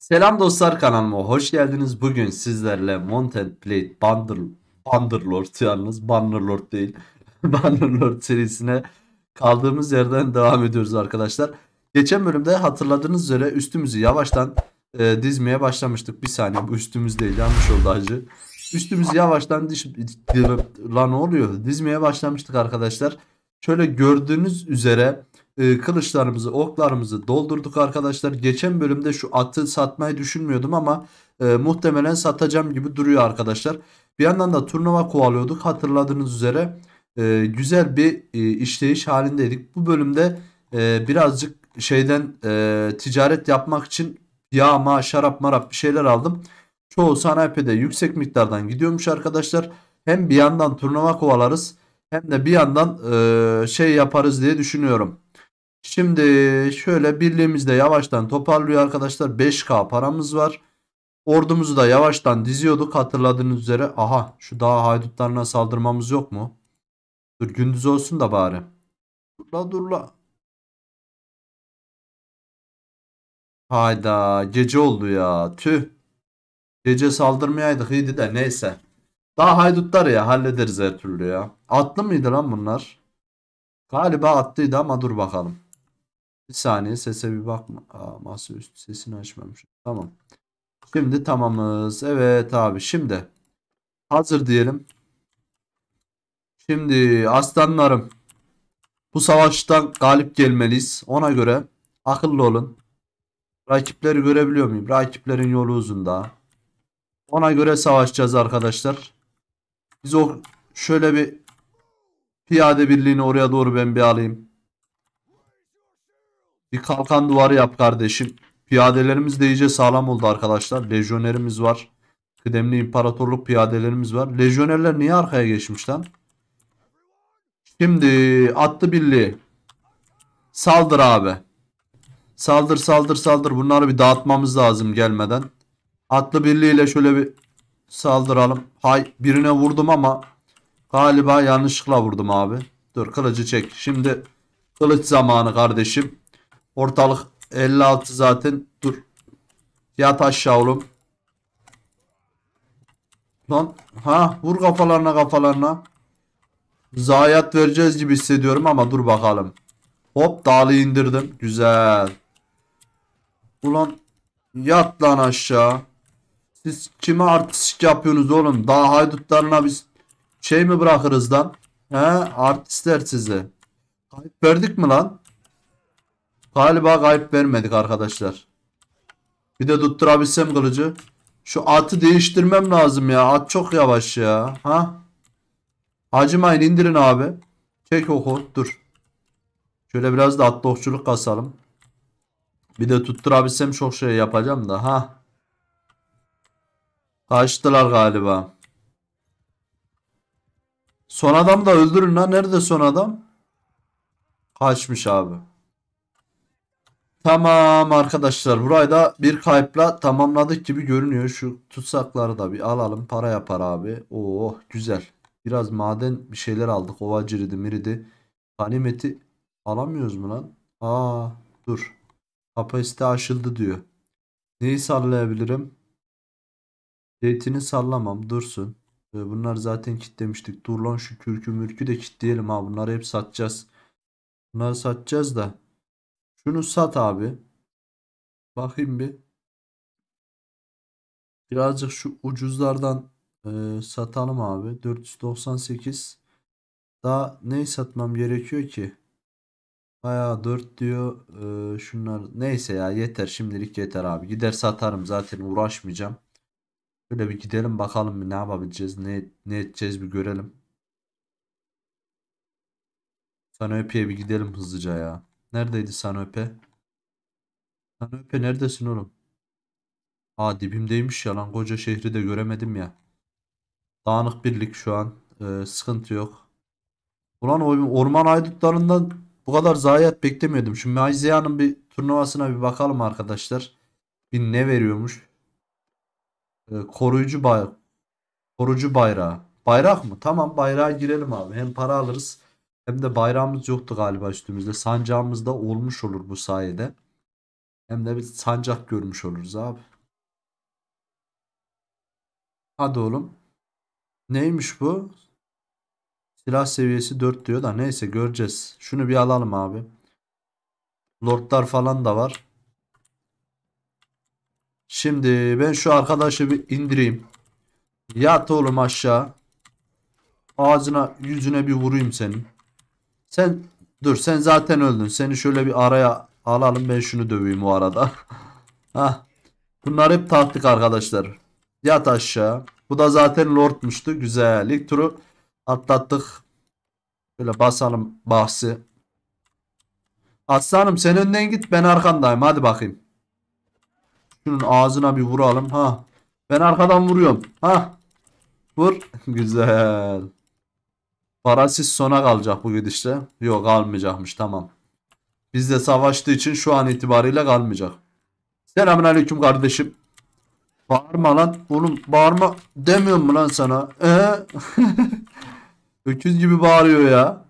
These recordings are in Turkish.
Selam dostlar kanalıma hoş geldiniz. Bugün sizlerle Mount Blade Bundle, Bannerlord yalnız Bannerlord değil. Bannerlord serisine kaldığımız yerden devam ediyoruz arkadaşlar. Geçen bölümde hatırladığınız üzere üstümüzü yavaştan e, dizmeye başlamıştık. Bir saniye bu üstümüz değil yanlış oldu acı. Üstümüzü yavaştan diş, lan oluyor dizmeye başlamıştık arkadaşlar. Şöyle gördüğünüz üzere e, kılıçlarımızı, oklarımızı doldurduk arkadaşlar. Geçen bölümde şu atı satmayı düşünmüyordum ama e, muhtemelen satacağım gibi duruyor arkadaşlar. Bir yandan da turnuva kovalıyorduk hatırladığınız üzere. E, güzel bir e, işleyiş halindeydik. Bu bölümde e, birazcık şeyden e, ticaret yapmak için yağma, şarap, marap bir şeyler aldım. Çoğu sanayipede yüksek miktardan gidiyormuş arkadaşlar. Hem bir yandan turnuva kovalarız hem de bir yandan e, şey yaparız diye düşünüyorum. Şimdi şöyle birliğimizi de yavaştan toparlıyor arkadaşlar. 5K paramız var. Ordumuzu da yavaştan diziyorduk hatırladığınız üzere. Aha şu dağ haydutlarına saldırmamız yok mu? Dur gündüz olsun da bari. Durla durla. Hayda gece oldu ya tüh. Gece saldırmayaydık iyiydi de neyse. Daha haydutlar ya hallederiz her türlü ya. Atlı mıydı lan bunlar? Galiba attıydı ama dur bakalım. Bir saniye sese bir bakma. Aa, masa sesini açmamış. Tamam. Şimdi tamamız. Evet abi şimdi. Hazır diyelim. Şimdi aslanlarım. Bu savaştan galip gelmeliyiz. Ona göre akıllı olun. Rakipleri görebiliyor muyum? Rakiplerin yolu uzun daha. Ona göre savaşacağız arkadaşlar. Biz o şöyle bir piyade birliğini oraya doğru ben bir alayım. Bir kalkan duvarı yap kardeşim. Piyadelerimiz de iyice sağlam oldu arkadaşlar. Lejyonerimiz var. Kıdemli imparatorluk piyadelerimiz var. Lejyonerler niye arkaya geçmiş lan? Şimdi attı birliği. Saldır abi. Saldır saldır saldır. Bunları bir dağıtmamız lazım gelmeden. Atlı birliğiyle şöyle bir saldıralım. Hay birine vurdum ama galiba yanlışlıkla vurdum abi. Dur kılıcı çek. Şimdi kılıç zamanı kardeşim. Ortalık 56 zaten. Dur. Yat aşağı oğlum. Lan ha vur kafalarına kafalarına. Zayiat vereceğiz gibi hissediyorum ama dur bakalım. Hop dağlı indirdim. Güzel. Ulan yat lan aşağı. Siz kime artistik yapıyorsunuz oğlum? Daha haydutlarına biz şey mi bırakırız lan? He artistler sizi. Kayıp verdik mi lan? Galiba gayip vermedik arkadaşlar. Bir de tutturabilsem kılıcı. Şu atı değiştirmem lazım ya. At çok yavaş ya. Ha? Acımayın indirin abi. Çek oku. Dur. Şöyle biraz da at dokçuluk kasalım. Bir de tutturabilsem çok şey yapacağım da. Ha? Kaçtılar galiba. Son adam da öldürün ha. Nerede son adam? Kaçmış abi. Tamam arkadaşlar burayı da bir kayıpla tamamladık gibi görünüyor. Şu tutsakları da bir alalım. Para yapar abi. Oh güzel. Biraz maden bir şeyler aldık. Ova ciridi miridi. hanimeti alamıyoruz mu lan? Aa dur. Kapasite aşıldı diyor. Neyi sallayabilirim? Zeytini sallamam dursun. Ee, bunlar zaten kitlemiştik. Dur lan şu kürkü mürkü de kitleyelim ha. Bunları hep satacağız. Bunları satacağız da. Şunu sat abi. Bakayım bir. Birazcık şu ucuzlardan e, satalım abi. 498. Daha neyi satmam gerekiyor ki? Bayağı 4 diyor. E, şunlar neyse ya yeter şimdilik yeter abi. Gider satarım zaten uğraşmayacağım. Şöyle bir gidelim bakalım bir ne yapabileceğiz. Ne, ne edeceğiz bir görelim. Sana öpeye bir gidelim hızlıca ya. Neredeydi Sanope? Sanope neredesin oğlum? Aa dibimdeymiş ya lan koca şehri de göremedim ya. Dağınık birlik şu an. Ee, sıkıntı yok. Ulan orman aydutlarından bu kadar zayiat beklemiyordum. Şimdi Maizea'nın bir turnuvasına bir bakalım arkadaşlar. Bir ne veriyormuş? Ee, koruyucu bayrağı. Korucu bayrağı. Bayrak mı? Tamam bayrağa girelim abi. Hem para alırız hem de bayrağımız yoktu galiba üstümüzde. Sancağımız da olmuş olur bu sayede. Hem de bir sancak görmüş oluruz abi. Hadi oğlum. Neymiş bu? Silah seviyesi 4 diyor da neyse göreceğiz. Şunu bir alalım abi. Lordlar falan da var. Şimdi ben şu arkadaşı bir indireyim. Yat oğlum aşağı. Ağzına yüzüne bir vurayım senin. Sen dur sen zaten öldün. Seni şöyle bir araya alalım ben şunu döveyim o arada. Hah. Bunlar hep taktik arkadaşlar. Yat aşağı. Bu da zaten lordmuştu. Güzel. İlk turu atlattık. Böyle basalım bahsi. Aslanım sen önden git ben arkandayım. Hadi bakayım. Şunun ağzına bir vuralım. Ha. Ben arkadan vuruyorum. Ha. Vur. Güzel. Parasit sona kalacak bu gidişle. Yok kalmayacakmış tamam. Biz de savaştığı için şu an itibariyle kalmayacak. Selamun aleyküm kardeşim. Bağırma lan. Oğlum bağırma demiyorum mu lan sana? Ee? Öküz gibi bağırıyor ya.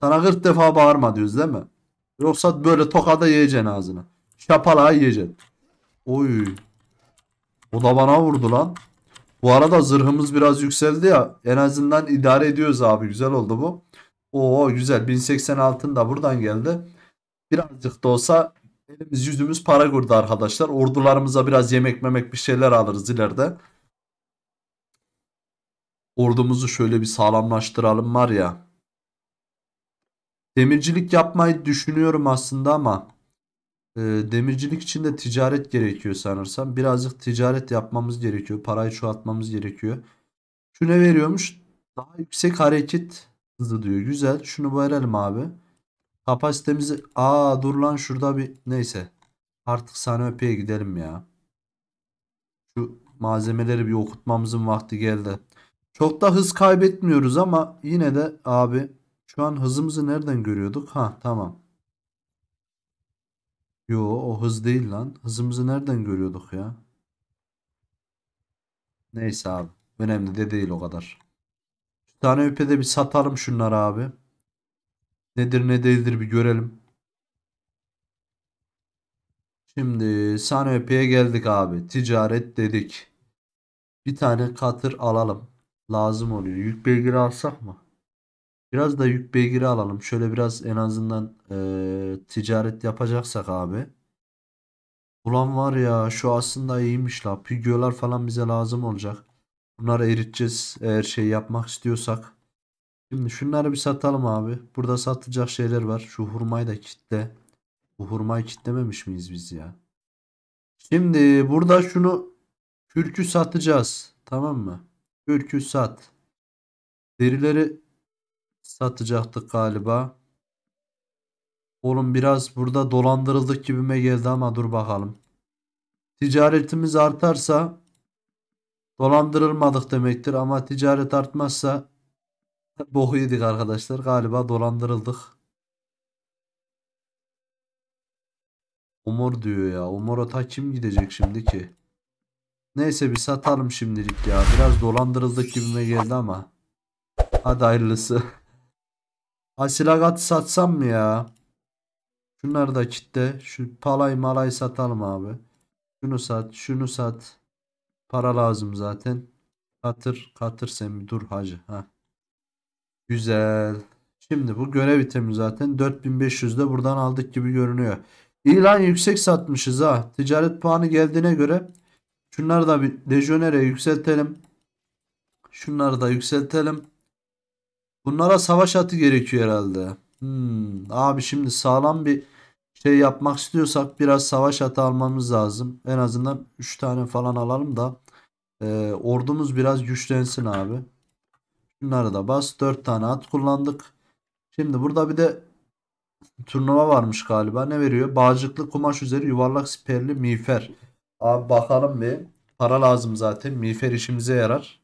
Sana 40 defa bağırma diyoruz değil mi? Yoksa böyle tokada yiyeceksin ağzını. Şapalağı yiyeceksin. Oy. O da bana vurdu lan. Bu arada zırhımız biraz yükseldi ya. En azından idare ediyoruz abi. Güzel oldu bu. Oo güzel. 1080 da buradan geldi. Birazcık da olsa elimiz yüzümüz para gördü arkadaşlar. Ordularımıza biraz yemek memek bir şeyler alırız ileride. Ordumuzu şöyle bir sağlamlaştıralım var ya. Demircilik yapmayı düşünüyorum aslında ama ee, demircilik için de ticaret gerekiyor sanırsam. Birazcık ticaret yapmamız gerekiyor. Parayı çoğaltmamız gerekiyor. Şu ne veriyormuş? Daha yüksek hareket hızı diyor. Güzel. Şunu verelim abi. Kapasitemizi... Aa dur lan şurada bir... Neyse. Artık Sanopi'ye gidelim ya. Şu malzemeleri bir okutmamızın vakti geldi. Çok da hız kaybetmiyoruz ama yine de abi şu an hızımızı nereden görüyorduk? Ha tamam. Yo o hız değil lan. Hızımızı nereden görüyorduk ya? Neyse abi. Önemli de değil o kadar. Bir tane de bir satalım şunları abi. Nedir ne değildir bir görelim. Şimdi öpeye geldik abi. Ticaret dedik. Bir tane katır alalım. Lazım oluyor. Yük beygiri alsak mı? Biraz da yük beygiri alalım. Şöyle biraz en azından e, ticaret yapacaksak abi. Ulan var ya şu aslında iyiymiş la. Pigyolar falan bize lazım olacak. Bunları eriteceğiz eğer şey yapmak istiyorsak. Şimdi şunları bir satalım abi. Burada satılacak şeyler var. Şu hurmayı da kitle. Bu hurmayı kitlememiş miyiz biz ya? Şimdi burada şunu kürkü satacağız. Tamam mı? Kürkü sat. Derileri satacaktık galiba. Oğlum biraz burada dolandırıldık gibime geldi ama dur bakalım. Ticaretimiz artarsa dolandırılmadık demektir ama ticaret artmazsa boku yedik arkadaşlar. Galiba dolandırıldık. Umur diyor ya. umur ta kim gidecek şimdi ki? Neyse bir satalım şimdilik ya. Biraz dolandırıldık gibime geldi ama. Hadi hayırlısı. Asilagat satsam mı ya? Şunları da kitle. Şu palay malay satalım abi. Şunu sat, şunu sat. Para lazım zaten. Katır, katır sen bir dur hacı. ha. Güzel. Şimdi bu görev itemi zaten 4500'de buradan aldık gibi görünüyor. İlan yüksek satmışız ha. Ticaret puanı geldiğine göre şunları da bir dejonere yükseltelim. Şunları da yükseltelim. Bunlara savaş atı gerekiyor herhalde. Hmm, abi şimdi sağlam bir şey yapmak istiyorsak biraz savaş atı almamız lazım. En azından 3 tane falan alalım da e, ordumuz biraz güçlensin abi. Bunları da bas. 4 tane at kullandık. Şimdi burada bir de turnuva varmış galiba. Ne veriyor? Bağcıklı kumaş üzeri yuvarlak siperli miğfer. Abi bakalım bir. Para lazım zaten. Miğfer işimize yarar.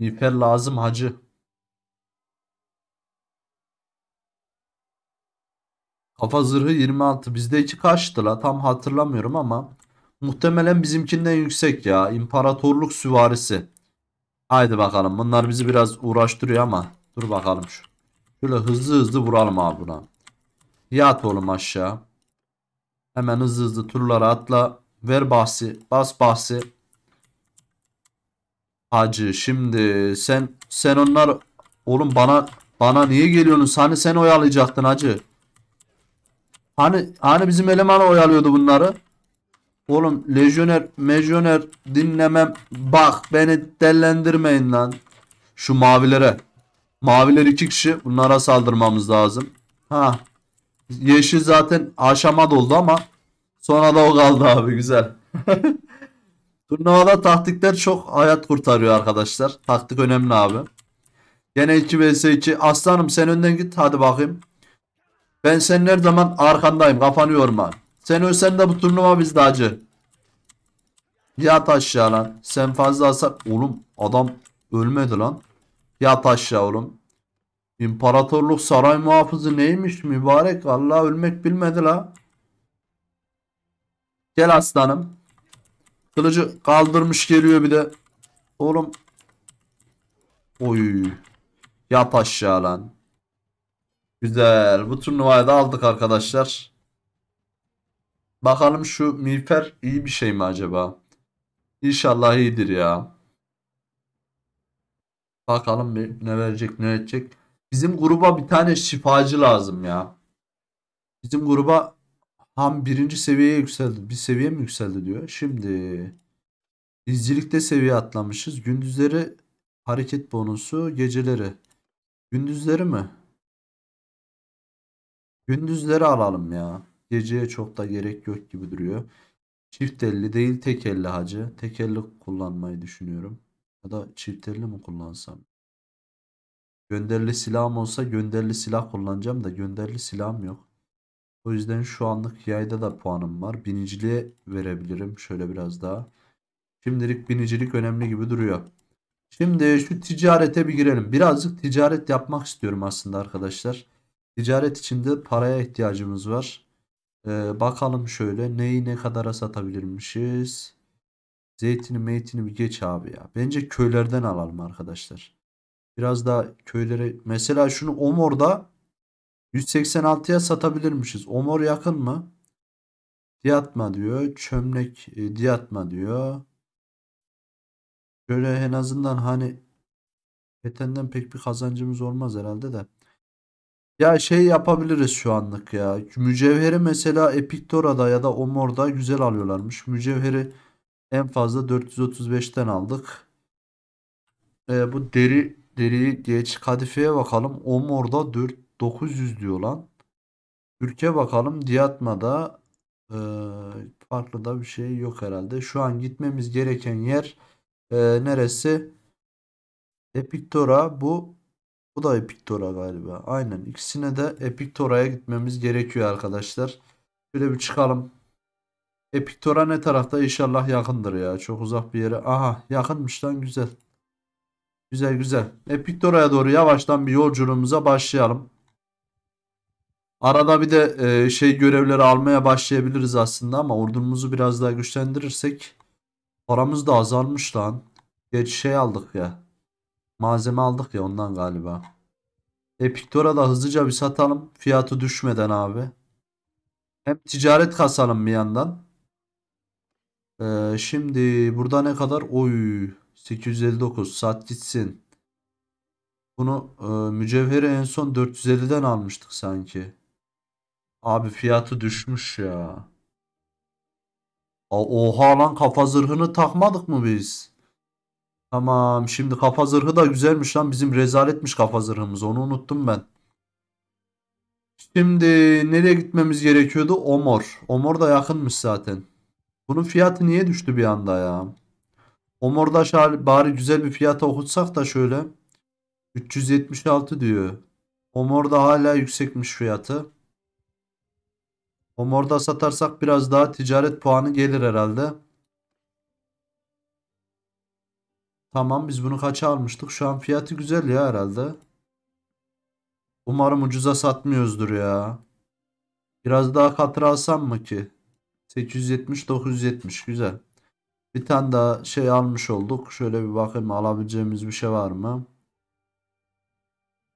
Nilüfer lazım hacı. Kafa zırhı 26. Bizdeki kaçtı la? Tam hatırlamıyorum ama muhtemelen bizimkinden yüksek ya. İmparatorluk süvarisi. Haydi bakalım. Bunlar bizi biraz uğraştırıyor ama dur bakalım şu. Şöyle hızlı hızlı vuralım abi buna. Yat oğlum aşağı. Hemen hızlı hızlı turlara atla. Ver bahsi. Bas bahsi. Hacı şimdi sen sen onlar oğlum bana bana niye geliyorsun? Hani sen oyalayacaktın hacı. Hani hani bizim eleman oyalıyordu bunları. Oğlum lejyoner mejyoner dinlemem. Bak beni dellendirmeyin lan. Şu mavilere. Maviler iki kişi. Bunlara saldırmamız lazım. Ha. Yeşil zaten aşama doldu ama sonra da o kaldı abi güzel. Turnuvada taktikler çok hayat kurtarıyor arkadaşlar. Taktik önemli abi. Gene 2 vs 2. Aslanım sen önden git hadi bakayım. Ben senin her zaman arkandayım. Kafanı yorma. Sen ölsen de bu turnuva bizde acı. Yat aşağı lan. Sen fazla hasar. Oğlum adam ölmedi lan. Yat aşağı oğlum. İmparatorluk saray muhafızı neymiş mübarek. Allah ölmek bilmedi la. Gel aslanım. Kılıcı kaldırmış geliyor bir de. Oğlum. Oy. yap aşağı lan. Güzel. Bu turnuvayı da aldık arkadaşlar. Bakalım şu miğfer iyi bir şey mi acaba? İnşallah iyidir ya. Bakalım ne verecek ne edecek. Bizim gruba bir tane şifacı lazım ya. Bizim gruba Ham birinci seviyeye yükseldi. Bir seviye mi yükseldi diyor. Şimdi izcilikte seviye atlamışız. Gündüzleri hareket bonusu. Geceleri. Gündüzleri mi? Gündüzleri alalım ya. Geceye çok da gerek yok gibi duruyor. Çift elli değil tek elli hacı. Tek elli kullanmayı düşünüyorum. Ya da çift elli mi kullansam? Gönderli silahım olsa gönderli silah kullanacağım da gönderli silahım yok. O yüzden şu anlık yayda da puanım var. Biniciliğe verebilirim. Şöyle biraz daha. Şimdilik binicilik önemli gibi duruyor. Şimdi şu ticarete bir girelim. Birazcık ticaret yapmak istiyorum aslında arkadaşlar. Ticaret içinde paraya ihtiyacımız var. Ee, bakalım şöyle neyi ne kadara satabilirmişiz. Zeytini meytini bir geç abi ya. Bence köylerden alalım arkadaşlar. Biraz daha köylere mesela şunu Omor'da 186'ya satabilirmişiz. Omor yakın mı? Diyatma diyor. Çömlek e, diyatma diyor. Şöyle en azından hani Peten'den pek bir kazancımız olmaz herhalde de. Ya şey yapabiliriz şu anlık ya. Mücevheri mesela Epiktora'da ya da Omor'da güzel alıyorlarmış. Mücevheri en fazla 435'ten aldık. E, bu deri deriyi geç kadifeye bakalım. Omor'da 4 900 diyor lan. Ülke bakalım Diyatma'da e, farklı da bir şey yok herhalde. Şu an gitmemiz gereken yer e, neresi? Epiktora bu bu da Epiktora galiba. Aynen ikisine de Epiktora'ya gitmemiz gerekiyor arkadaşlar. Şöyle bir çıkalım. Epiktora ne tarafta? İnşallah yakındır ya. Çok uzak bir yere. Aha yakınmış lan güzel. Güzel güzel. Epiktora'ya doğru yavaştan bir yolculuğumuza başlayalım. Arada bir de e, şey görevleri almaya başlayabiliriz aslında ama ordumuzu biraz daha güçlendirirsek paramız da azalmış lan. Geç şey aldık ya. Malzeme aldık ya ondan galiba. Epictor'a da hızlıca bir satalım. Fiyatı düşmeden abi. Hem ticaret kasalım bir yandan. Ee, şimdi burada ne kadar? Oy 859 saat gitsin. Bunu e, mücevheri en son 450'den almıştık sanki. Abi fiyatı düşmüş ya. A oha lan kafa zırhını takmadık mı biz? Tamam şimdi kafa zırhı da güzelmiş lan bizim rezaletmiş kafa zırhımız onu unuttum ben. Şimdi nereye gitmemiz gerekiyordu? Omor. Omor da yakınmış zaten. Bunun fiyatı niye düştü bir anda ya? Omor'da şari, bari güzel bir fiyata okutsak da şöyle. 376 diyor. Omor'da hala yüksekmiş fiyatı. Homorda satarsak biraz daha ticaret puanı gelir herhalde. Tamam biz bunu kaça almıştık? Şu an fiyatı güzel ya herhalde. Umarım ucuza satmıyoruzdur ya. Biraz daha katır alsam mı ki? 870 970 güzel. Bir tane daha şey almış olduk. Şöyle bir bakayım alabileceğimiz bir şey var mı?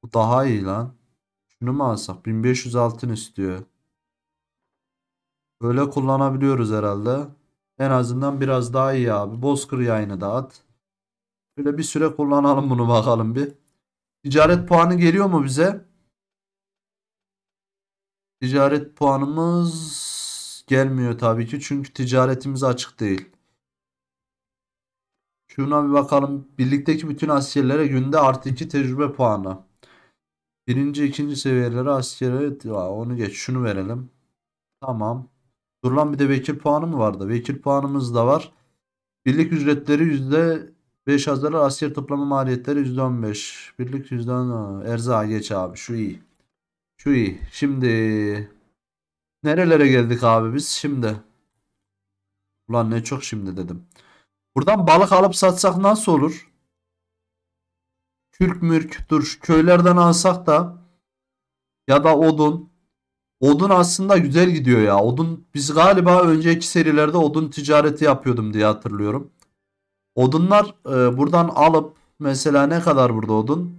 Bu daha iyi lan. Şunu mu alsak? 1500 altın istiyor. Böyle kullanabiliyoruz herhalde. En azından biraz daha iyi abi. Bozkır yayını da at. Şöyle bir süre kullanalım bunu bakalım bir. Ticaret puanı geliyor mu bize? Ticaret puanımız gelmiyor tabii ki. Çünkü ticaretimiz açık değil. Şuna bir bakalım. Birlikteki bütün askerlere günde artı 2 tecrübe puanı. Birinci, ikinci seviyelere askeri onu geç. Şunu verelim. Tamam. Dur lan bir de vekil puanı mı vardı? Vekil puanımız da var. Birlik ücretleri %5 azalır. Asiyer toplama maliyetleri %15. Birlik %10. Erza geç abi. Şu iyi. Şu iyi. Şimdi nerelere geldik abi biz? Şimdi. Ulan ne çok şimdi dedim. Buradan balık alıp satsak nasıl olur? Kürk mürk dur köylerden alsak da ya da odun Odun aslında güzel gidiyor ya. Odun biz galiba önceki serilerde odun ticareti yapıyordum diye hatırlıyorum. Odunlar e, buradan alıp mesela ne kadar burada odun?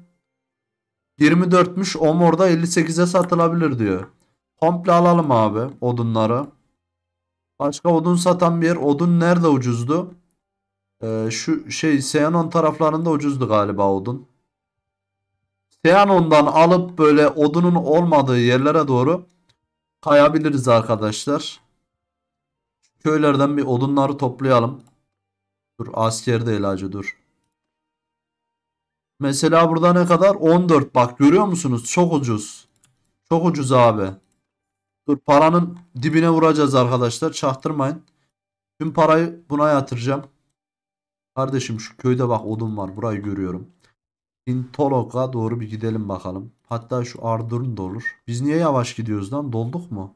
24'müş Omor'da 58'e satılabilir diyor. Komple alalım abi odunları. Başka odun satan bir yer. Odun nerede ucuzdu? Ee, şu şey Seanon taraflarında ucuzdu galiba odun. Seanon'dan alıp böyle odunun olmadığı yerlere doğru kayabiliriz arkadaşlar. Köylerden bir odunları toplayalım. Dur asker de ilacı dur. Mesela burada ne kadar? 14 bak görüyor musunuz? Çok ucuz. Çok ucuz abi. Dur paranın dibine vuracağız arkadaşlar. Çaktırmayın. Tüm parayı buna yatıracağım. Kardeşim şu köyde bak odun var. Burayı görüyorum. Intolok'a doğru bir gidelim bakalım. Hatta şu ardurun da olur. Biz niye yavaş gidiyoruz lan? Dolduk mu?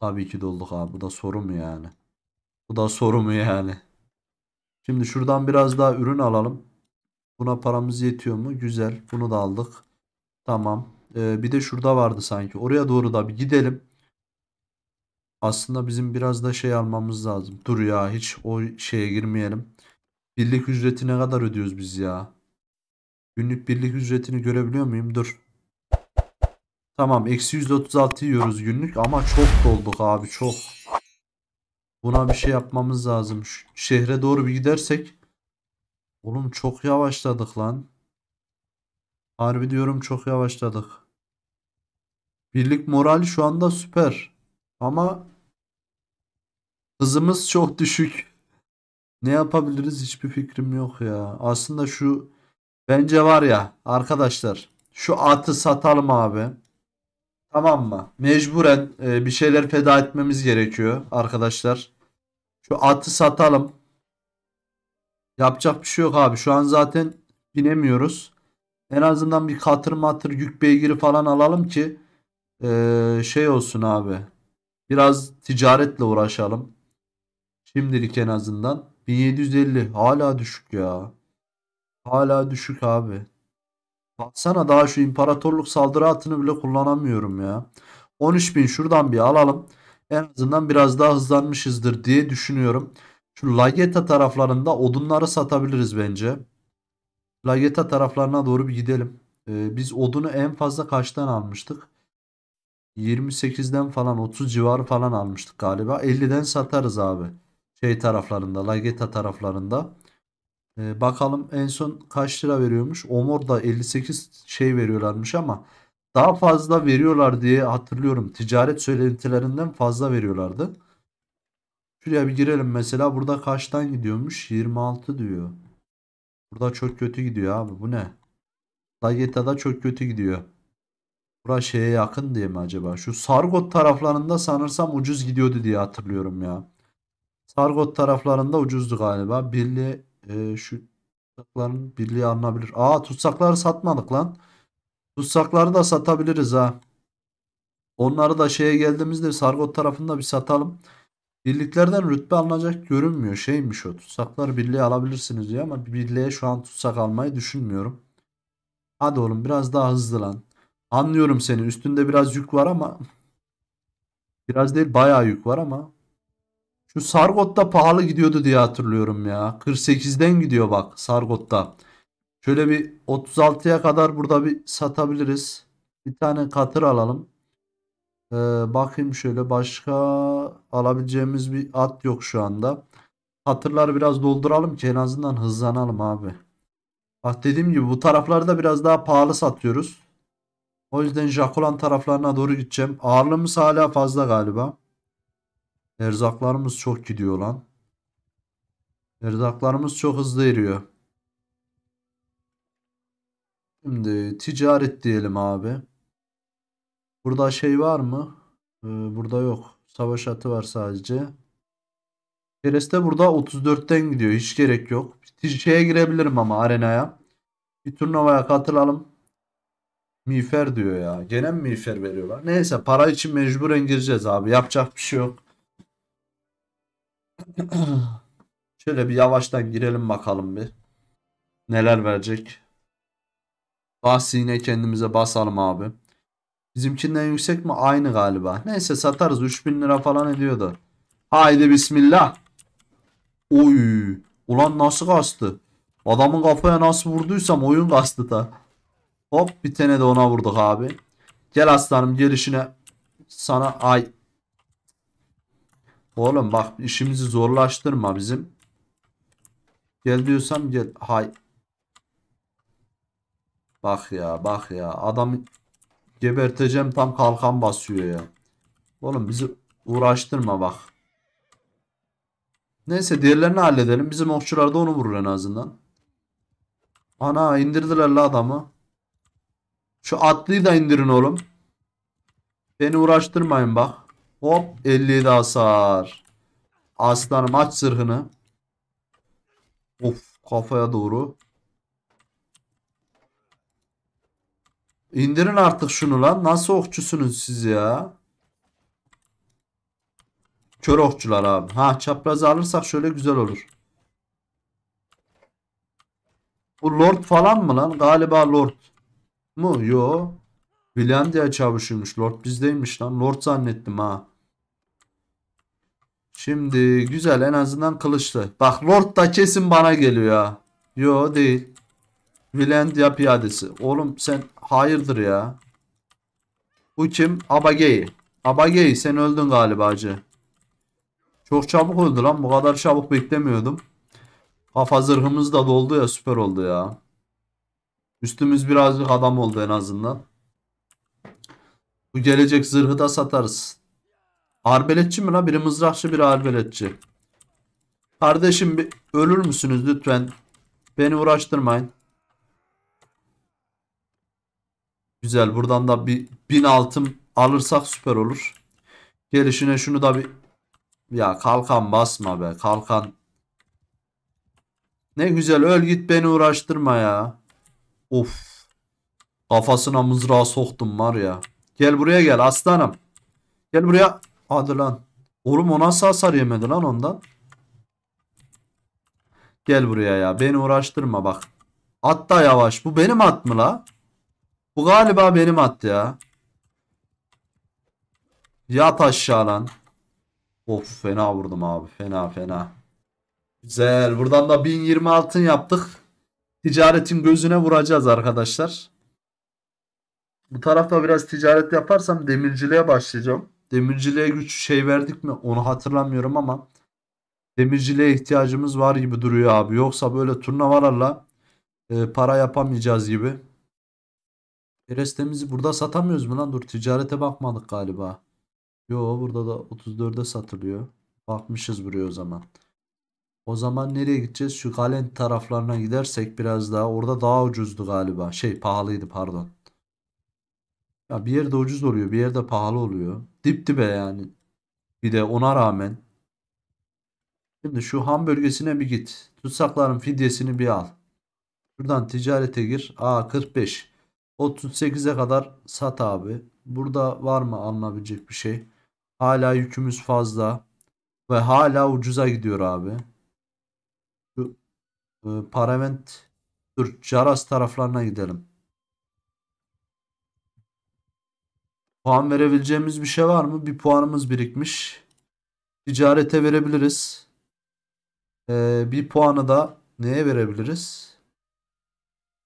Tabii ki dolduk abi. Bu da soru mu yani? Bu da soru mu yani? Şimdi şuradan biraz daha ürün alalım. Buna paramız yetiyor mu? Güzel. Bunu da aldık. Tamam. Ee, bir de şurada vardı sanki. Oraya doğru da bir gidelim. Aslında bizim biraz da şey almamız lazım. Dur ya hiç o şeye girmeyelim. Birlik ücreti ne kadar ödüyoruz biz ya? Günlük birlik ücretini görebiliyor muyum? Dur. Tamam eksi 136 yiyoruz günlük ama çok dolduk abi çok. Buna bir şey yapmamız lazım. Şu şehre doğru bir gidersek. Oğlum çok yavaşladık lan. Harbi diyorum çok yavaşladık. Birlik morali şu anda süper. Ama hızımız çok düşük. Ne yapabiliriz hiçbir fikrim yok ya. Aslında şu Bence var ya arkadaşlar şu atı satalım abi. Tamam mı? Mecburen e, bir şeyler feda etmemiz gerekiyor arkadaşlar. Şu atı satalım. Yapacak bir şey yok abi. Şu an zaten binemiyoruz. En azından bir katır matır yük beygiri falan alalım ki e, şey olsun abi. Biraz ticaretle uğraşalım. Şimdilik en azından. 1750 hala düşük ya. Hala düşük abi. Baksana daha şu imparatorluk saldırı atını bile kullanamıyorum ya. 13.000 şuradan bir alalım. En azından biraz daha hızlanmışızdır diye düşünüyorum. Şu Lageta taraflarında odunları satabiliriz bence. Lageta taraflarına doğru bir gidelim. Ee, biz odunu en fazla kaçtan almıştık? 28'den falan 30 civarı falan almıştık galiba. 50'den satarız abi. Şey taraflarında Lageta taraflarında. E, bakalım en son kaç lira veriyormuş. Omor da 58 şey veriyorlarmış ama daha fazla veriyorlar diye hatırlıyorum. Ticaret söylentilerinden fazla veriyorlardı. Şuraya bir girelim mesela burada kaçtan gidiyormuş? 26 diyor. Burada çok kötü gidiyor abi bu ne? Dageta'da çok kötü gidiyor. Bura şeye yakın diye mi acaba? Şu Sargot taraflarında sanırsam ucuz gidiyordu diye hatırlıyorum ya. Sargot taraflarında ucuzdu galiba. Birli e, şu tutsakların birliği alınabilir. Aa tutsakları satmadık lan. Tutsakları da satabiliriz ha. Onları da şeye geldiğimizde Sargot tarafında bir satalım. Birliklerden rütbe alınacak görünmüyor. Şeymiş o tutsaklar birliği alabilirsiniz diyor ama birliğe şu an tutsak almayı düşünmüyorum. Hadi oğlum biraz daha hızlı lan. Anlıyorum seni üstünde biraz yük var ama biraz değil bayağı yük var ama şu Sargot'ta pahalı gidiyordu diye hatırlıyorum ya. 48'den gidiyor bak Sargot'ta. Şöyle bir 36'ya kadar burada bir satabiliriz. Bir tane katır alalım. Ee, bakayım şöyle başka alabileceğimiz bir at yok şu anda. Katırları biraz dolduralım ki en azından hızlanalım abi. Bak dediğim gibi bu taraflarda biraz daha pahalı satıyoruz. O yüzden Jakulan taraflarına doğru gideceğim. Ağırlığımız hala fazla galiba. Erzaklarımız çok gidiyor lan. Erzaklarımız çok hızlı eriyor. Şimdi ticaret diyelim abi. Burada şey var mı? Ee, burada yok. Savaş atı var sadece. Kereste burada 34'ten gidiyor. Hiç gerek yok. Şeye girebilirim ama arenaya. Bir turnuvaya katılalım. Miğfer diyor ya. Gene mi miğfer veriyorlar? Neyse para için mecburen gireceğiz abi. Yapacak bir şey yok. Şöyle bir yavaştan girelim bakalım bir. Neler verecek. Bas kendimize basalım abi. Bizimkinden yüksek mi? Aynı galiba. Neyse satarız. 3000 lira falan ediyordu. Haydi bismillah. Oy. Ulan nasıl kastı? Adamın kafaya nasıl vurduysam oyun kastı da. Hop bir tane de ona vurduk abi. Gel aslanım gelişine sana ay Oğlum bak işimizi zorlaştırma bizim. Gel diyorsam gel. Hay. Bak ya bak ya. Adam geberteceğim tam kalkan basıyor ya. Oğlum bizi uğraştırma bak. Neyse diğerlerini halledelim. Bizim okçular da onu vurur en azından. Ana indirdiler la adamı. Şu atlıyı da indirin oğlum. Beni uğraştırmayın bak. Hop 57 hasar. Aslanım aç zırhını. Of kafaya doğru. İndirin artık şunu lan. Nasıl okçusunuz siz ya? Kör okçular abi. Ha çaprazı alırsak şöyle güzel olur. Bu lord falan mı lan? Galiba lord. Mu? Yo. Villandia çavuşuymuş. Lord bizdeymiş lan. Lord zannettim ha. Şimdi güzel en azından kılıçlı. Bak Lord da kesin bana geliyor ya. Yo değil. Vilendia piyadesi. Oğlum sen hayırdır ya. Bu kim? Abagey. Abagey sen öldün galiba acı. Çok çabuk öldü lan. Bu kadar çabuk beklemiyordum. Kafa zırhımız da doldu ya süper oldu ya. Üstümüz birazcık adam oldu en azından. Bu gelecek zırhı da satarız. Arbeletçi mi la? Biri mızrakçı biri arbeletçi. Kardeşim bir ölür müsünüz lütfen? Beni uğraştırmayın. Güzel. Buradan da bir bin altın alırsak süper olur. Gelişine şunu da bir ya kalkan basma be. Kalkan ne güzel öl git beni uğraştırma ya. Of. Kafasına mızrağı soktum var ya. Gel buraya gel aslanım. Gel buraya. Hadi lan. Oğlum o nasıl hasar yemedi lan ondan? Gel buraya ya. Beni uğraştırma bak. Atta yavaş. Bu benim at mı la? Bu galiba benim at ya. Yat aşağı lan. Of fena vurdum abi. Fena fena. Güzel. Buradan da 1020 altın yaptık. Ticaretin gözüne vuracağız arkadaşlar. Bu tarafta biraz ticaret yaparsam demirciliğe başlayacağım. Demirciliğe güç şey verdik mi onu hatırlamıyorum ama demirciliğe ihtiyacımız var gibi duruyor abi. Yoksa böyle turnuvalarla e, para yapamayacağız gibi. Kerestemizi burada satamıyoruz mu lan? Dur ticarete bakmadık galiba. Yo burada da 34'e satılıyor. Bakmışız buraya o zaman. O zaman nereye gideceğiz? Şu Galen taraflarına gidersek biraz daha. Orada daha ucuzdu galiba. Şey pahalıydı pardon. Ya bir yerde ucuz oluyor, bir yerde pahalı oluyor. Dip dibe yani. Bir de ona rağmen. Şimdi şu ham bölgesine bir git. Tutsakların fidyesini bir al. Şuradan ticarete gir. A45. 38'e kadar sat abi. Burada var mı alınabilecek bir şey? Hala yükümüz fazla. Ve hala ucuza gidiyor abi. Şu e, Paravent Dur Caras taraflarına gidelim. Puan verebileceğimiz bir şey var mı? Bir puanımız birikmiş. Ticarete verebiliriz. Ee, bir puanı da neye verebiliriz?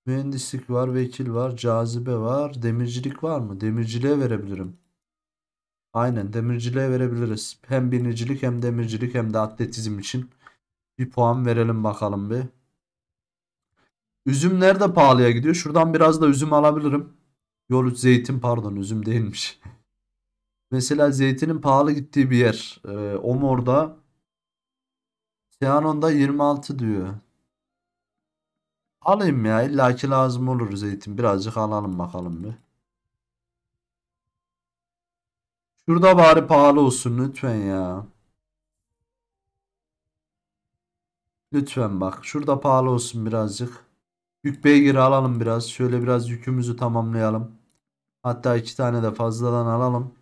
Mühendislik var, vekil var, cazibe var. Demircilik var mı? Demirciliğe verebilirim. Aynen demirciliğe verebiliriz. Hem binicilik hem demircilik hem de atletizm için bir puan verelim bakalım bir. Üzüm nerede pahalıya gidiyor? Şuradan biraz da üzüm alabilirim. Yol zeytin pardon üzüm değilmiş. Mesela zeytinin pahalı gittiği bir yer. Ee, Omor'da Seanon'da 26 diyor. Alayım ya illaki lazım olur zeytin. Birazcık alalım bakalım bir. Şurada bari pahalı olsun lütfen ya. Lütfen bak şurada pahalı olsun birazcık. Yük beygiri alalım biraz. Şöyle biraz yükümüzü tamamlayalım. Hatta iki tane de fazladan alalım.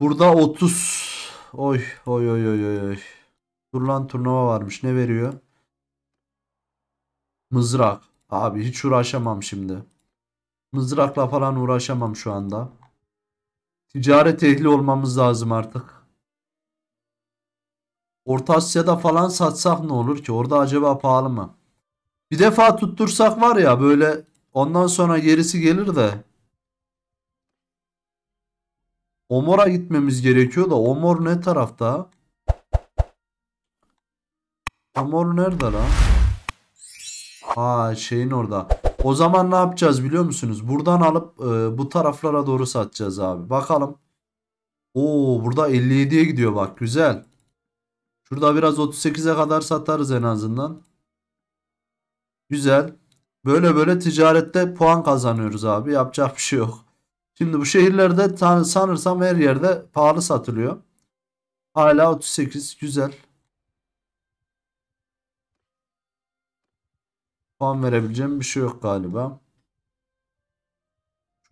Burada 30. Oy oy oy oy oy. Turlan turnuva varmış. Ne veriyor? Mızrak. Abi hiç uğraşamam şimdi. Mızrakla falan uğraşamam şu anda. Ticaret ehli olmamız lazım artık. Orta Asya'da falan satsak ne olur ki? Orada acaba pahalı mı? Bir defa tuttursak var ya böyle ondan sonra gerisi gelir de. Omor'a gitmemiz gerekiyor da Omor ne tarafta? Omor nerede lan? Ha şeyin orada. O zaman ne yapacağız biliyor musunuz? Buradan alıp e, bu taraflara doğru satacağız abi. Bakalım. Oo burada 57'ye gidiyor bak güzel. Şurada biraz 38'e kadar satarız en azından. Güzel. Böyle böyle ticarette puan kazanıyoruz abi. Yapacak bir şey yok. Şimdi bu şehirlerde sanırsam her yerde pahalı satılıyor. Hala 38 güzel. Puan verebileceğim bir şey yok galiba.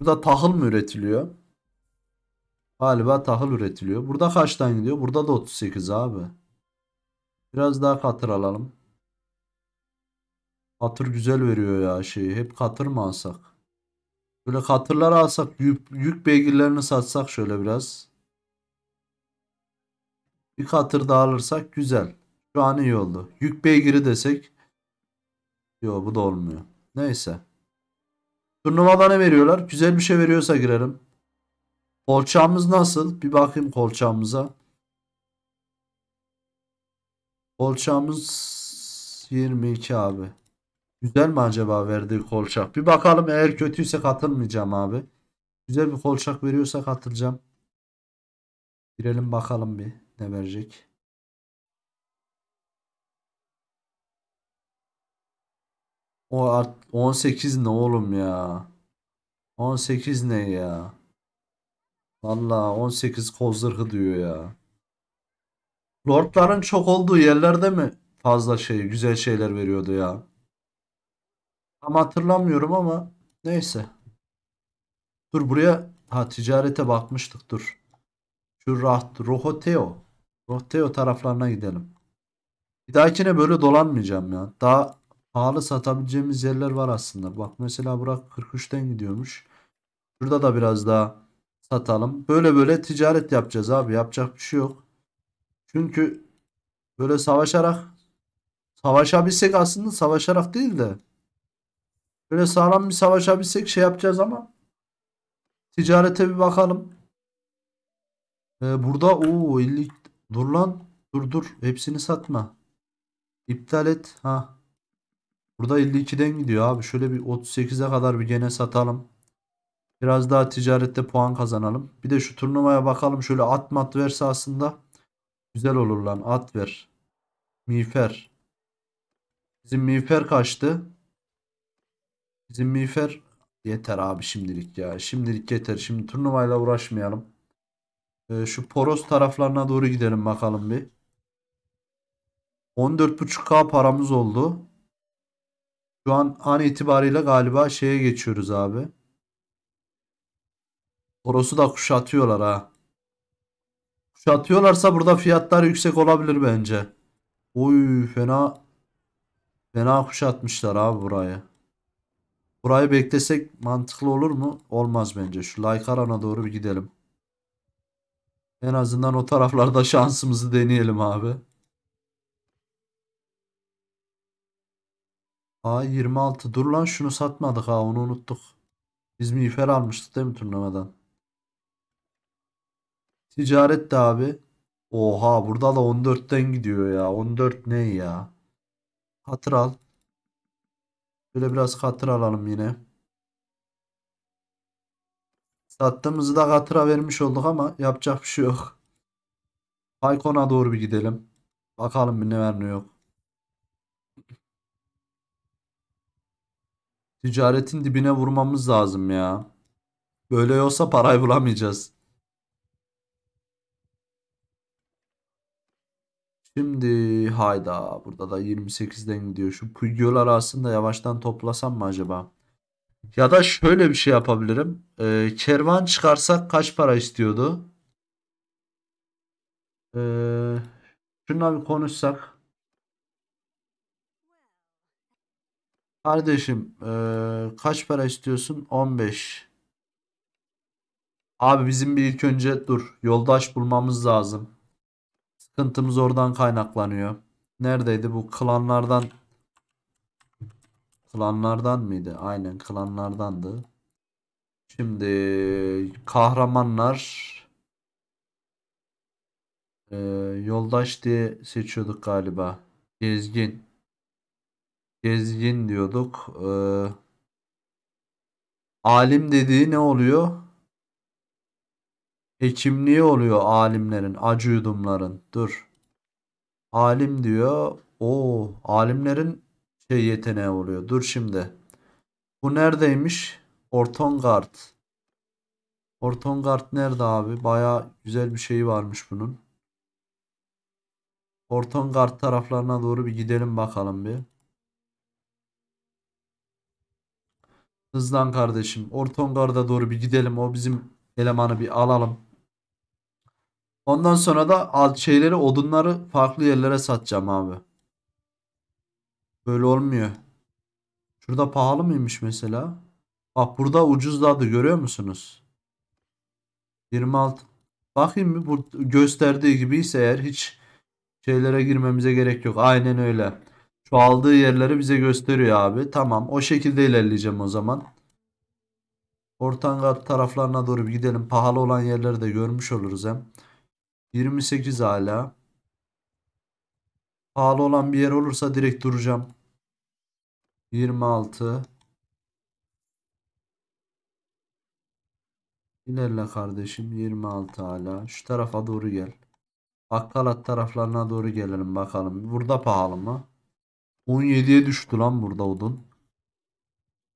Burada tahıl mı üretiliyor? Galiba tahıl üretiliyor. Burada kaçtan gidiyor? Burada da 38 abi. Biraz daha katır alalım. Katır güzel veriyor ya şeyi. Hep katır mı alsak? Böyle katırlar alsak yük, yük beygirlerini satsak şöyle biraz. Bir katır daha alırsak güzel. Şu an iyi oldu. Yük beygiri desek. Yo bu da olmuyor. Neyse. Turnuvada ne veriyorlar? Güzel bir şey veriyorsa girerim. Kolçağımız nasıl? Bir bakayım kolçağımıza. Kolçağımız 22 abi. Güzel mi acaba verdiği kolçak? Bir bakalım eğer kötüyse katılmayacağım abi. Güzel bir kolçak veriyorsa katılacağım. Girelim bakalım bir ne verecek. O art 18 ne oğlum ya? 18 ne ya? Vallahi 18 kozırhı diyor ya. Lordların çok olduğu yerlerde mi fazla şey güzel şeyler veriyordu ya? Tam hatırlamıyorum ama neyse. Dur buraya ha ticarete bakmıştık dur. Şu rahat Rohoteo. Rohoteo taraflarına gidelim. Bir dahakine böyle dolanmayacağım ya. Daha pahalı satabileceğimiz yerler var aslında. Bak mesela Burak 43'ten gidiyormuş. Şurada da biraz daha satalım. Böyle böyle ticaret yapacağız abi. Yapacak bir şey yok. Çünkü böyle savaşarak savaşabilsek aslında savaşarak değil de Böyle sağlam bir savaşabilsek şey yapacağız ama. Ticarete bir bakalım. Ee, burada o 50 dur lan dur dur hepsini satma. İptal et ha. Burada 52'den gidiyor abi. Şöyle bir 38'e kadar bir gene satalım. Biraz daha ticarette puan kazanalım. Bir de şu turnuvaya bakalım. Şöyle at mat verse aslında güzel olur lan. At ver. Miğfer. Bizim miğfer kaçtı? Bizim miğfer yeter abi şimdilik ya. Şimdilik yeter. Şimdi turnuvayla uğraşmayalım. Ee, şu Poros taraflarına doğru gidelim bakalım bir. 14.5k paramız oldu. Şu an an itibariyle galiba şeye geçiyoruz abi. Porosu da kuşatıyorlar ha. Kuşatıyorlarsa burada fiyatlar yüksek olabilir bence. Oy fena fena kuşatmışlar abi burayı. Burayı beklesek mantıklı olur mu? Olmaz bence. Şu Laykaran'a doğru bir gidelim. En azından o taraflarda şansımızı deneyelim abi. A26 dur lan şunu satmadık ha onu unuttuk. Biz miğfer almıştık değil mi turnuvadan? Ticaret de abi. Oha burada da 14'ten gidiyor ya. 14 ne ya? Hatır al. Şöyle biraz katır alalım yine. Sattığımızı da katıra vermiş olduk ama yapacak bir şey yok. Icon'a doğru bir gidelim. Bakalım bir ne var ne yok. Ticaretin dibine vurmamız lazım ya. Böyle olsa parayı bulamayacağız. Şimdi hayda burada da 28'den gidiyor. Şu Puyol arasında yavaştan toplasam mı acaba? Ya da şöyle bir şey yapabilirim. Ee, kervan çıkarsak kaç para istiyordu? Ee, şununla bir konuşsak. Kardeşim ee, kaç para istiyorsun? 15. Abi bizim bir ilk önce dur yoldaş bulmamız lazım. Sıkıntımız oradan kaynaklanıyor. Neredeydi bu klanlardan? Klanlardan mıydı? Aynen klanlardandı. Şimdi kahramanlar ee, yoldaş diye seçiyorduk galiba. Gezgin. Gezgin diyorduk. Ee, alim dediği ne oluyor? Hekimliği oluyor alimlerin, acı yudumların. Dur. Alim diyor. O alimlerin şey yeteneği oluyor. Dur şimdi. Bu neredeymiş? Ortongard. Ortongard nerede abi? Baya güzel bir şeyi varmış bunun. Ortongard taraflarına doğru bir gidelim bakalım bir. Hızlan kardeşim. Ortongard'a doğru bir gidelim. O bizim elemanı bir alalım. Ondan sonra da şeyleri odunları farklı yerlere satacağım abi. Böyle olmuyor. Şurada pahalı mıymış mesela? Bak burada ucuzladı görüyor musunuz? 26. Bakayım bu gösterdiği gibi ise eğer hiç şeylere girmemize gerek yok. Aynen öyle. Çoğaldığı yerleri bize gösteriyor abi. Tamam o şekilde ilerleyeceğim o zaman. Ortangat taraflarına doğru gidelim. Pahalı olan yerleri de görmüş oluruz hem. 28 hala. Pahalı olan bir yer olursa direkt duracağım. 26. İlerle kardeşim 26 hala. Şu tarafa doğru gel. Akkalat taraflarına doğru gelelim bakalım. Burada pahalı mı? 17'ye düştü lan burada odun.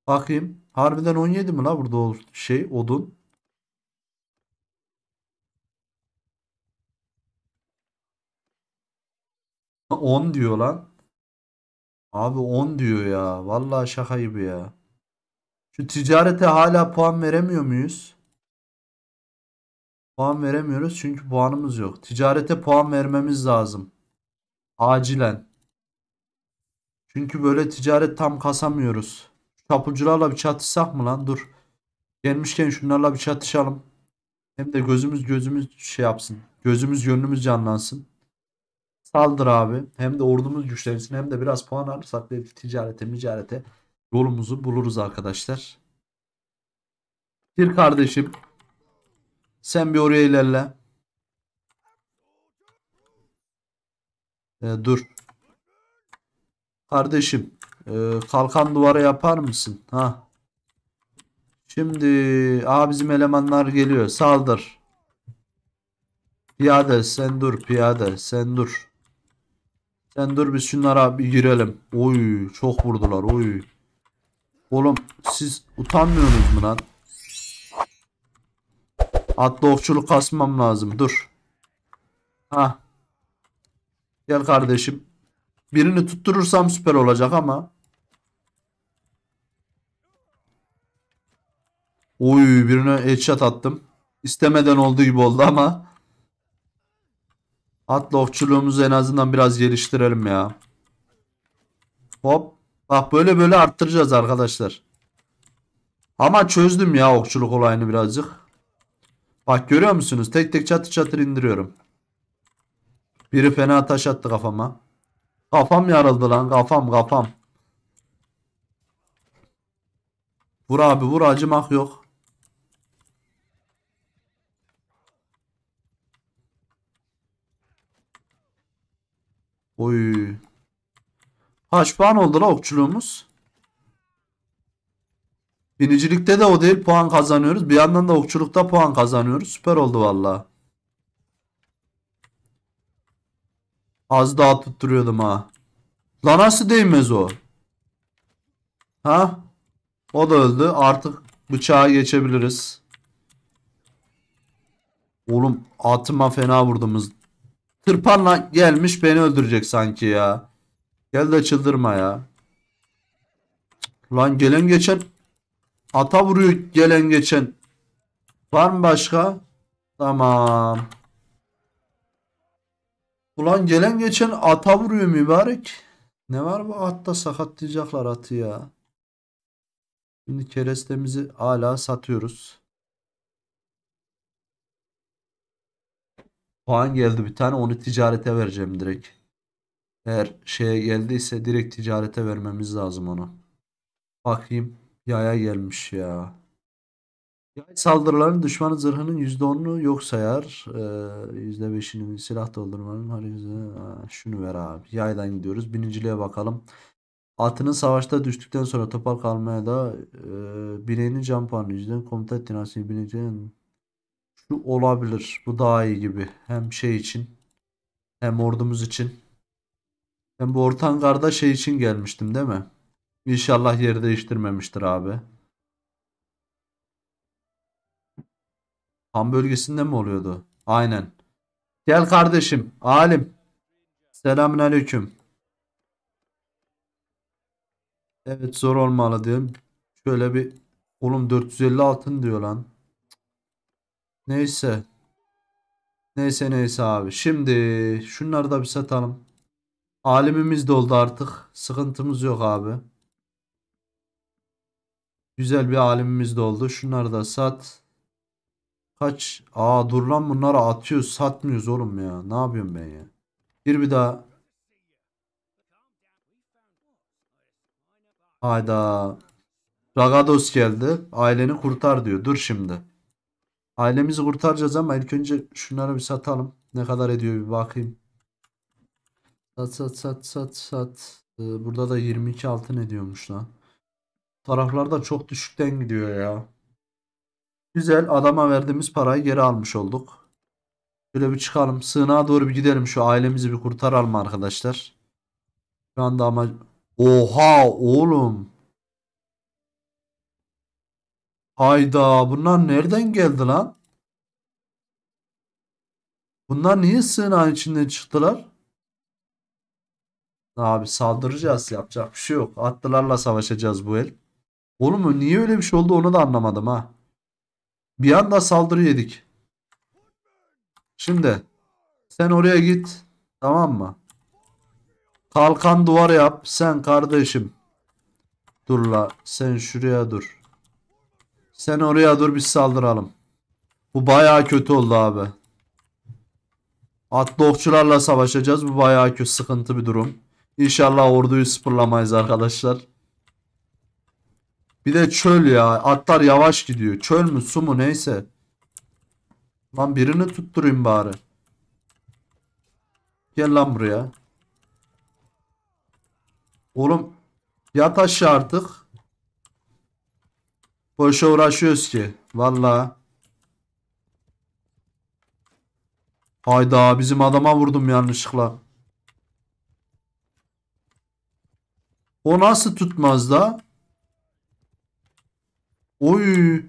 Bakayım. Harbiden 17 mi la burada şey odun? 10 diyor lan. Abi 10 diyor ya. Vallahi şaka gibi ya. Şu ticarete hala puan veremiyor muyuz? Puan veremiyoruz çünkü puanımız yok. Ticarete puan vermemiz lazım. Acilen. Çünkü böyle ticaret tam kasamıyoruz. Çapulcularla bir çatışsak mı lan? Dur. Gelmişken şunlarla bir çatışalım. Hem de gözümüz gözümüz şey yapsın. Gözümüz gönlümüz canlansın. Saldır abi. Hem de ordumuz güçlensin hem de biraz puan alırsak belki ticarete micarete yolumuzu buluruz arkadaşlar. Bir kardeşim. Sen bir oraya ilerle. Ee, dur. Kardeşim. E, kalkan duvara yapar mısın? Ha. Şimdi. Aa bizim elemanlar geliyor. Saldır. Piyade sen dur piyade sen dur. Sen dur biz şunlara bir girelim. Oy çok vurdular oy. Oğlum siz utanmıyorsunuz mu lan? Atlı okçuluk kasmam lazım dur. Ha. Gel kardeşim. Birini tutturursam süper olacak ama. Oy birine headshot attım. İstemeden olduğu gibi oldu ama. Atla okçuluğumuzu en azından biraz geliştirelim ya. Hop. Bak böyle böyle arttıracağız arkadaşlar. Ama çözdüm ya okçuluk olayını birazcık. Bak görüyor musunuz? Tek tek çatı çatır indiriyorum. Biri fena taş attı kafama. Kafam yarıldı lan. Kafam kafam. Vur abi vur acımak yok. Oy. Kaç puan oldu la okçuluğumuz? Binicilikte de o değil puan kazanıyoruz. Bir yandan da okçulukta puan kazanıyoruz. Süper oldu valla. Az daha tutturuyordum ha. La nasıl değmez o? Ha? O da öldü. Artık bıçağa geçebiliriz. Oğlum atıma fena vurdumuz. Tırpanla gelmiş beni öldürecek sanki ya. Gel de çıldırma ya. Lan gelen geçen ata vuruyor gelen geçen. Var mı başka? Tamam. Ulan gelen geçen ata vuruyor mübarek. Ne var bu atta sakatlayacaklar atı ya. Şimdi kerestemizi hala satıyoruz. puan geldi bir tane. Onu ticarete vereceğim direkt. Eğer şeye geldiyse direkt ticarete vermemiz lazım onu. Bakayım. Yaya gelmiş ya. Yay saldırıların düşmanın zırhının %10'unu yok sayar. Ee, %5'ini silah doldurmanın hareketi. Şunu ver abi. Yaydan gidiyoruz. Birinciliğe bakalım. Atının savaşta düştükten sonra topal kalmaya da e, bileğinin can puanı yüzden komuta ettiğin asil şu olabilir. Bu daha iyi gibi. Hem şey için hem ordumuz için. hem bu Ortangar'da şey için gelmiştim değil mi? İnşallah yeri değiştirmemiştir abi. Ham bölgesinde mi oluyordu? Aynen. Gel kardeşim. Alim. Selamün aleyküm. Evet zor olmalı diyorum. Şöyle bir oğlum 450 altın diyor lan. Neyse. Neyse neyse abi. Şimdi şunları da bir satalım. Alimimiz doldu artık. Sıkıntımız yok abi. Güzel bir alimimiz doldu. oldu. Şunları da sat. Kaç? Aa dur lan bunları atıyoruz. Satmıyoruz oğlum ya. Ne yapıyorum ben ya? Bir bir daha. Hayda. Ragados geldi. Aileni kurtar diyor. Dur şimdi. Ailemizi kurtaracağız ama ilk önce şunları bir satalım. Ne kadar ediyor bir bakayım. Sat sat sat sat sat. Ee, burada da 22 altın ediyormuş lan. Taraflarda çok düşükten gidiyor ya. Güzel adama verdiğimiz parayı geri almış olduk. Şöyle bir çıkalım. Sığınağa doğru bir gidelim. Şu ailemizi bir kurtaralım arkadaşlar. Şu anda ama... Oha oğlum. Hayda bunlar nereden geldi lan? Bunlar niye sığınağın içinden çıktılar? Abi saldıracağız yapacak bir şey yok. Atlılarla savaşacağız bu el. Oğlum niye öyle bir şey oldu onu da anlamadım ha. Bir anda saldırı yedik. Şimdi sen oraya git tamam mı? Kalkan duvar yap sen kardeşim. Dur la sen şuraya dur. Sen oraya dur biz saldıralım. Bu bayağı kötü oldu abi. Atlı okçularla savaşacağız. Bu bayağı kötü sıkıntı bir durum. İnşallah orduyu sıfırlamayız arkadaşlar. Bir de çöl ya. Atlar yavaş gidiyor. Çöl mü su mu neyse. Lan birini tutturayım bari. Gel lan buraya. Oğlum yat aşağı artık. Boşa uğraşıyoruz ki. Valla. Hayda bizim adama vurdum yanlışlıkla. O nasıl tutmaz da? Oy.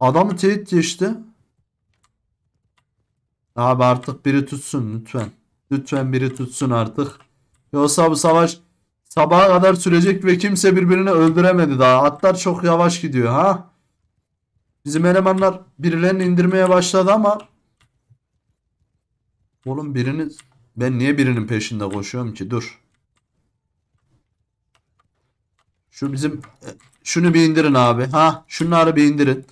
Adamı tehdit geçti. Abi artık biri tutsun lütfen. Lütfen biri tutsun artık. Yoksa bu savaş Sabaha kadar sürecek ve kimse birbirini öldüremedi daha. Atlar çok yavaş gidiyor ha. Bizim elemanlar birilerini indirmeye başladı ama Oğlum birini ben niye birinin peşinde koşuyorum ki? Dur. Şu bizim e, şunu bir indirin abi. Ha, şunları bir indirin.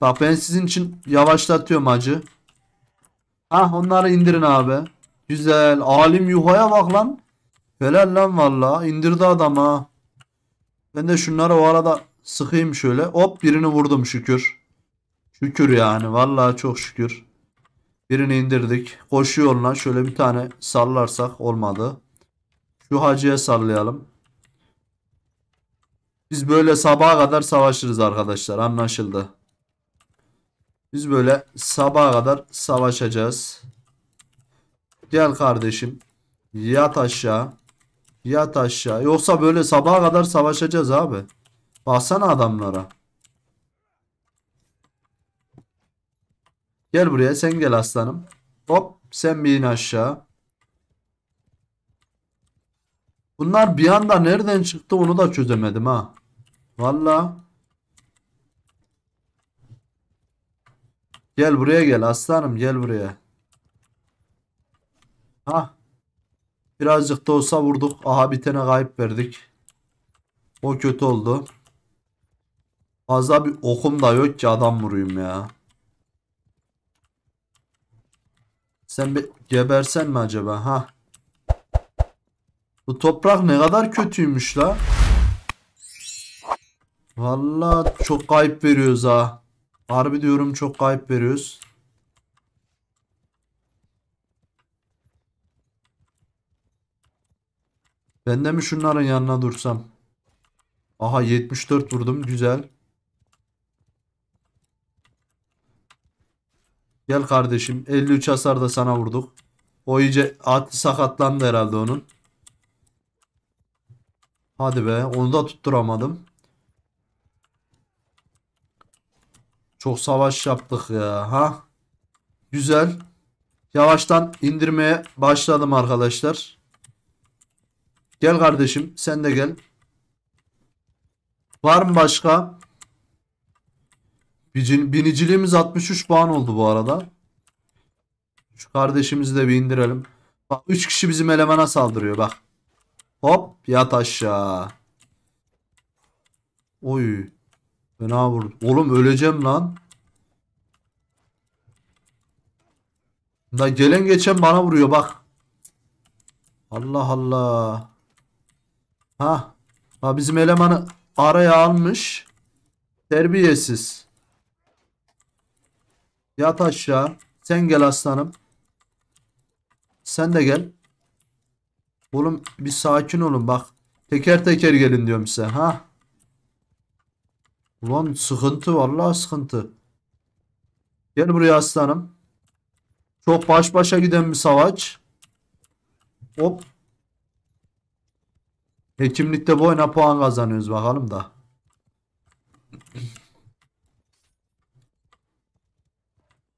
Bak ben sizin için yavaşlatıyorum acı. Ha, onları indirin abi. Güzel. Alim yuhaya bak lan. Helal lan valla. indirdi adam ha. Ben de şunları o arada sıkayım şöyle. Hop birini vurdum şükür. Şükür yani. Valla çok şükür. Birini indirdik. Koşuyor lan. Şöyle bir tane sallarsak olmadı. Şu hacıya sallayalım. Biz böyle sabaha kadar savaşırız arkadaşlar. Anlaşıldı. Biz böyle sabaha kadar savaşacağız. Gel kardeşim. Yat aşağı. Yat aşağı. Yoksa böyle sabaha kadar savaşacağız abi. Baksana adamlara. Gel buraya sen gel aslanım. Hop sen bir in aşağı. Bunlar bir anda nereden çıktı onu da çözemedim ha. Valla. Gel buraya gel aslanım gel buraya. Ha Birazcık da olsa vurduk. Aha bir tane kayıp verdik. O kötü oldu. Fazla bir okum da yok ki adam vurayım ya. Sen bir gebersen mi acaba? Ha. Bu toprak ne kadar kötüymüş la. Valla çok kayıp veriyoruz ha. Harbi diyorum çok kayıp veriyoruz. Ben de mi şunların yanına dursam? Aha 74 vurdum. Güzel. Gel kardeşim. 53 hasar da sana vurduk. O iyice at, sakatlandı herhalde onun. Hadi be. Onu da tutturamadım. Çok savaş yaptık ya. Ha? Güzel. Yavaştan indirmeye başladım arkadaşlar. Gel kardeşim sen de gel. Var mı başka? Biniciliğimiz 63 puan oldu bu arada. Şu kardeşimizi de bir indirelim. Bak 3 kişi bizim elemana saldırıyor bak. Hop yat aşağı. Oy. Fena vurdu. Oğlum öleceğim lan. Da gelen geçen bana vuruyor bak. Allah Allah. Ha. Ha bizim elemanı araya almış. Terbiyesiz. Yat aşağı. Sen gel aslanım. Sen de gel. Oğlum bir sakin olun bak. Teker teker gelin diyorum size. Ha. Ulan sıkıntı vallahi sıkıntı. Gel buraya aslanım. Çok baş başa giden bir savaş. Hop. Hekimlikte boyuna puan kazanıyoruz bakalım da.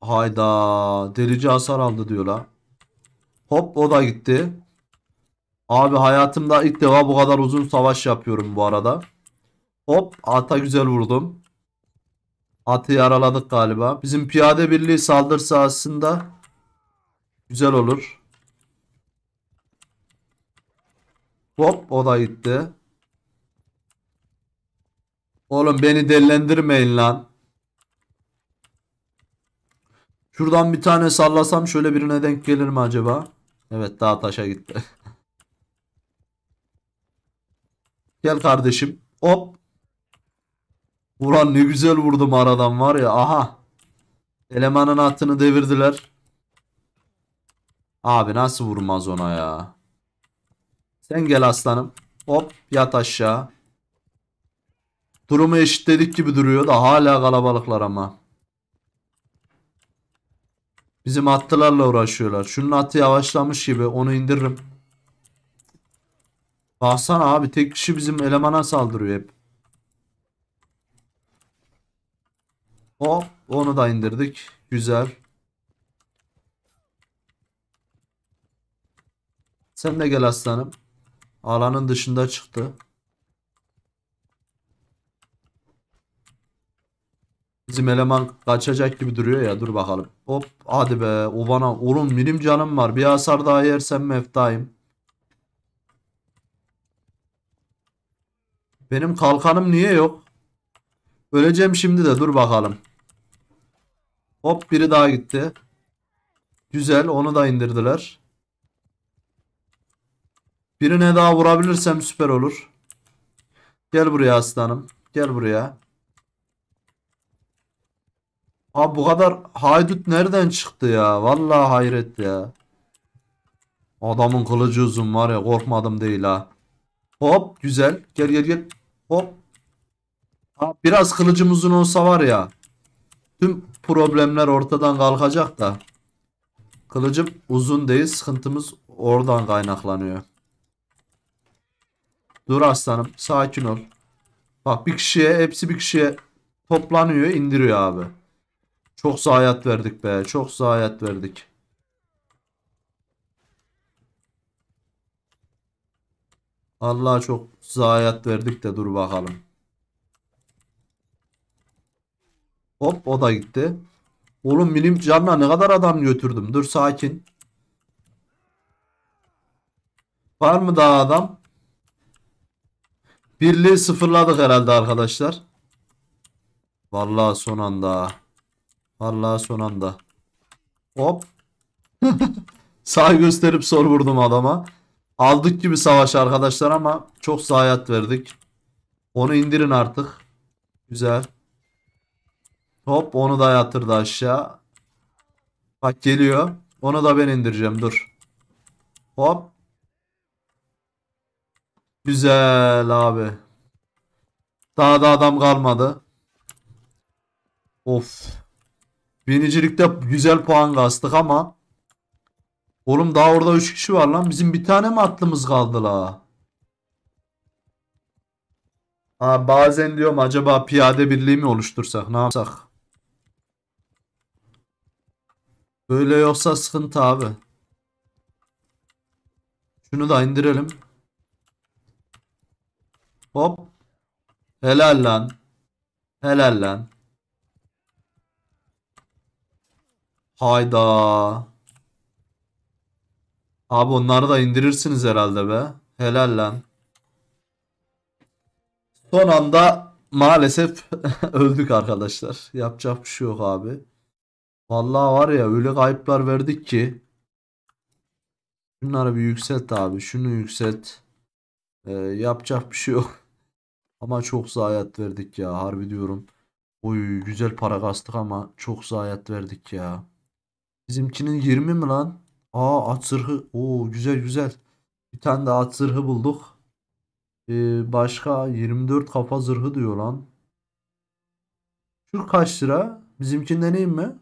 Hayda. Delici hasar aldı diyorlar. Hop o da gitti. Abi hayatımda ilk defa bu kadar uzun savaş yapıyorum bu arada. Hop ata güzel vurdum. Atı yaraladık galiba. Bizim piyade birliği saldırsa aslında güzel olur. Hop o da gitti. Oğlum beni delilendirmeyin lan. Şuradan bir tane sallasam şöyle birine denk gelir mi acaba? Evet daha taşa gitti. Gel kardeşim. Hop. Ulan ne güzel vurdum aradan var ya. Aha. Elemanın hattını devirdiler. Abi nasıl vurmaz ona ya. Sen gel aslanım. Hop yat aşağı. Durumu eşitledik gibi duruyor da hala kalabalıklar ama. Bizim atlılarla uğraşıyorlar. Şunun atı yavaşlamış gibi onu indiririm. Baksana abi tek kişi bizim elemana saldırıyor hep. Hop onu da indirdik. Güzel. Sen de gel aslanım. Alanın dışında çıktı. Bizim eleman kaçacak gibi duruyor ya dur bakalım. Hop hadi be Ovana oğlum benim canım var bir hasar daha yersem meftayım. Benim kalkanım niye yok? Öleceğim şimdi de dur bakalım. Hop biri daha gitti. Güzel onu da indirdiler. Birine daha vurabilirsem süper olur. Gel buraya aslanım. Gel buraya. Abi bu kadar haydut nereden çıktı ya? Vallahi hayret ya. Adamın kılıcı uzun var ya korkmadım değil ha. Hop güzel. Gel gel gel. Hop. Ha, biraz kılıcımızın olsa var ya. Tüm problemler ortadan kalkacak da. Kılıcım uzun değil. Sıkıntımız oradan kaynaklanıyor. Dur aslanım sakin ol. Bak bir kişiye hepsi bir kişiye toplanıyor indiriyor abi. Çok zayiat verdik be çok zayiat verdik. Allah'a çok zayiat verdik de dur bakalım. Hop o da gitti. Oğlum benim canına ne kadar adam götürdüm. Dur sakin. Var mı daha adam? Birliği sıfırladık herhalde arkadaşlar. Vallahi son anda. Vallahi son anda. Hop. Sağ gösterip sor vurdum adama. Aldık gibi savaş arkadaşlar ama çok zayiat verdik. Onu indirin artık. Güzel. Hop onu da yatırdı aşağı. Bak geliyor. Onu da ben indireceğim dur. Hop. Güzel abi. Daha da adam kalmadı. Of. Binicilikte güzel puan kastık ama. Oğlum daha orada 3 kişi var lan. Bizim bir tane mi atlımız kaldı la? Ha, bazen diyorum acaba piyade birliği mi oluştursak ne yapsak? Böyle yoksa sıkıntı abi. Şunu da indirelim. Hop. Helal lan. Helal lan. Hayda. Abi onları da indirirsiniz herhalde be. Helal lan. Son anda maalesef öldük arkadaşlar. Yapacak bir şey yok abi. Vallahi var ya öyle kayıplar verdik ki. Şunları bir yükselt abi. Şunu yükselt. Ee, yapacak bir şey yok. Ama çok zayiat verdik ya harbi diyorum. Oy güzel para kastık ama çok zayiat verdik ya. Bizimkinin 20 mi lan? Aa at zırhı. Oo güzel güzel. Bir tane de at zırhı bulduk. Ee, başka 24 kafa zırhı diyor lan. Şu kaç lira? Bizimkinde neyim mi?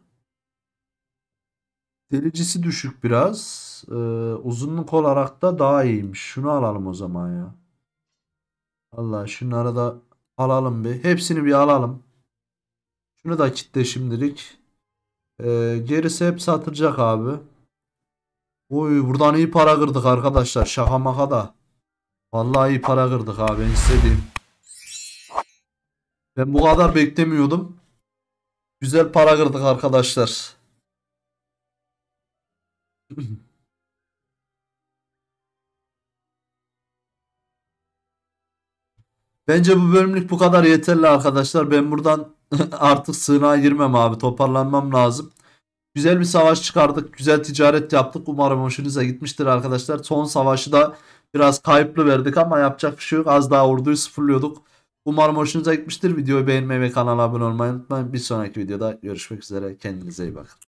Delicisi düşük biraz. Ee, uzunluk olarak da daha iyiymiş. Şunu alalım o zaman ya. Allah şunları da alalım bir. Hepsini bir alalım. Şunu da kitle şimdilik. Ee, gerisi hep satılacak abi. Oy buradan iyi para kırdık arkadaşlar. Şaka maka da. Vallahi iyi para kırdık abi. Ben istediğim. Ben bu kadar beklemiyordum. Güzel para kırdık arkadaşlar. Bence bu bölümlük bu kadar yeterli arkadaşlar. Ben buradan artık sığınağa girmem abi. Toparlanmam lazım. Güzel bir savaş çıkardık. Güzel ticaret yaptık. Umarım hoşunuza gitmiştir arkadaşlar. Son savaşı da biraz kayıplı verdik ama yapacak bir şey yok. Az daha orduyu sıfırlıyorduk. Umarım hoşunuza gitmiştir. Videoyu beğenmeyi ve kanala abone olmayı unutmayın. Bir sonraki videoda görüşmek üzere. Kendinize iyi bakın.